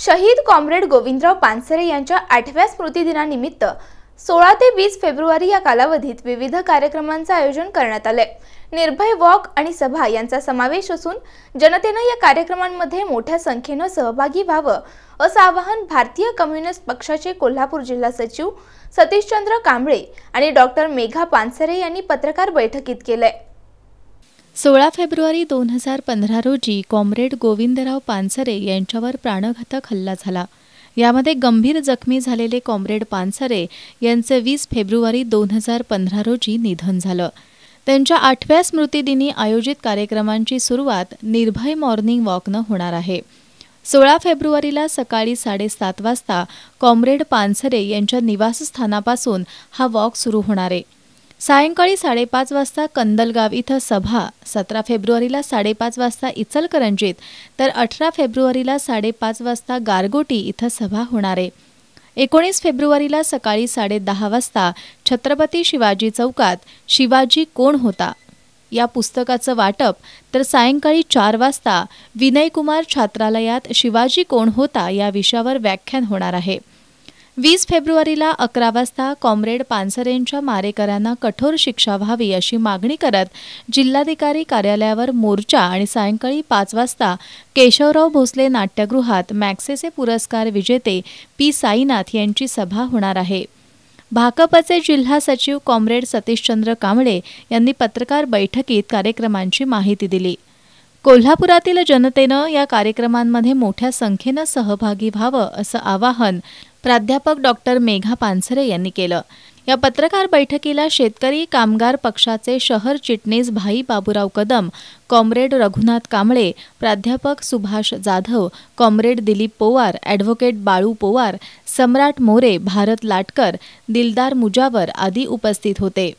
शहीद कॉम्रेड गोविंदराव पानसरे यांच्या आठव्या स्मृतिदिनानिमित्त सोळा ते वीस फेब्रुवारी या कालावधीत विविध कार्यक्रमांचं आयोजन करण्यात आलंय निर्भय वॉक आणि सभा यांचा समावेश असून जनतेनं या कार्यक्रमांमध्ये मोठ्या संख्येनं सहभागी व्हावं असं आवाहन भारतीय कम्युनिस्ट पक्षाचे कोल्हापूर जिल्हा सचिव सतीशचंद्र कांबळे आणि डॉक्टर मेघा पानसरे यांनी पत्रकार बैठकीत केलंय सोळा फेब्रुवारी दोन हजार पंधरा रोजी कॉम्रेड गोविंदराव पानसरे यांच्यावर प्राणघातक हल्ला झाला यामध्ये गंभीर जखमी झालेले कॉम्रेड पानसरे यांचे वीस फेब्रुवारी दोन हजार पंधरा रोजी निधन झालं त्यांच्या आठव्या स्मृतिदिनी आयोजित कार्यक्रमांची सुरुवात निर्भय मॉर्निंग वॉकनं होणार आहे सोळा फेब्रुवारीला सकाळी साडेसात वाजता कॉम्रेड पानसरे यांच्या निवासस्थानापासून हा वॉक सुरू होणार आहे सायंकाळी साडेपाच वाजता कंदलगाव इथं सभा सतरा फेब्रुवारीला साडेपाच वाजता इचलकरंजीत तर अठरा फेब्रुवारीला साडेपाच वाजता गारगोटी इथं सभा होणार आहे एकोणीस फेब्रुवारीला सकाळी साडेदहा वाजता छत्रपती शिवाजी चौकात शिवाजी कोण होता या पुस्तकाचं वाटप तर सायंकाळी चार वाजता विनयकुमार छात्रालयात शिवाजी कोण होता या विषयावर व्याख्यान होणार आहे वीस फेब्रुवारीला अकरा वाजता कॉम्रेड पानसरेंच्या मारेकऱ्यांना कठोर शिक्षा व्हावी अशी मागणी करत जिल्हाधिकारी कार्यालयावर मोर्चा आणि सायंकाळी पाच वाजता केशवराव भोसले नाट्यगृहात मॅक्सेसे पुरस्कार विजेते पी साईनाथ यांची सभा होणार आहे भाकपचे जिल्हा सचिव कॉम्रेड सतीशचंद्र कांबळे यांनी पत्रकार बैठकीत कार्यक्रमांची माहिती दिली कोल्हापुरातील जनतेनं या कार्यक्रमांमध्ये मोठ्या संख्येनं सहभागी व्हावं असं आवाहन प्राध्यापक डॉक्टर मेघा पानसरे यांनी केलं या पत्रकार बैठकीला शेतकरी कामगार पक्षाचे शहर चिटणीस भाई बाबुराव कदम कॉम्रेड रघुनाथ कांबळे प्राध्यापक सुभाष जाधव कॉम्रेड दिलीप पोवार ॲडव्होकेट बाळू पोवार सम्राट मोरे भारत लाटकर दिलदार मुजावर आदी उपस्थित होते